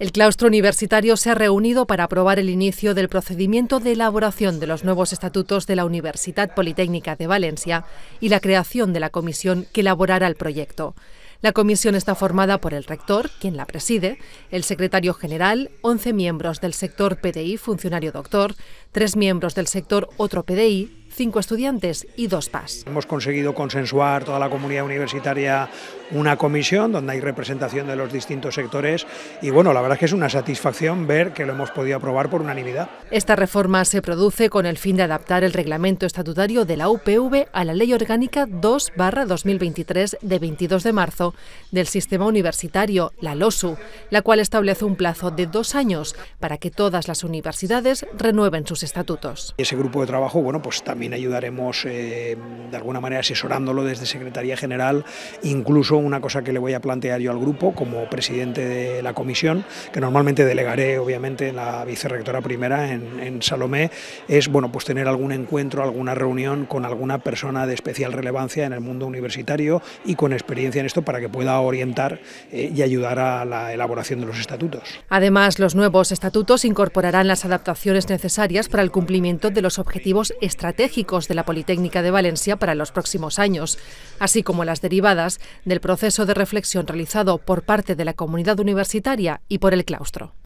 El claustro universitario se ha reunido para aprobar el inicio del procedimiento de elaboración de los nuevos estatutos de la Universidad Politécnica de Valencia y la creación de la comisión que elaborará el proyecto. La comisión está formada por el rector, quien la preside, el secretario general, 11 miembros del sector PDI funcionario doctor, tres miembros del sector otro PDI cinco estudiantes y dos PAS. Hemos conseguido consensuar toda la comunidad universitaria una comisión donde hay representación de los distintos sectores y bueno, la verdad es que es una satisfacción ver que lo hemos podido aprobar por unanimidad. Esta reforma se produce con el fin de adaptar el reglamento estatutario de la UPV a la Ley Orgánica 2-2023 de 22 de marzo del Sistema Universitario, la LOSU, la cual establece un plazo de dos años para que todas las universidades renueven sus estatutos. Ese grupo de trabajo, bueno, pues también ayudaremos eh, de alguna manera asesorándolo desde Secretaría General, incluso una cosa que le voy a plantear yo al grupo como presidente de la comisión, que normalmente delegaré obviamente la vicerrectora primera en, Salomé, es bueno, pues tener algún encuentro, alguna reunión con alguna persona de especial relevancia en el mundo universitario y con experiencia en esto para que pueda orientar eh, y ayudar a la elaboración de los estatutos. Además, los nuevos estatutos incorporarán las adaptaciones necesarias para el cumplimiento de los objetivos estratégicos de la Politécnica de Valencia para los próximos años, así como las derivadas del proceso de reflexión realizado por parte de la comunidad universitaria y por el claustro.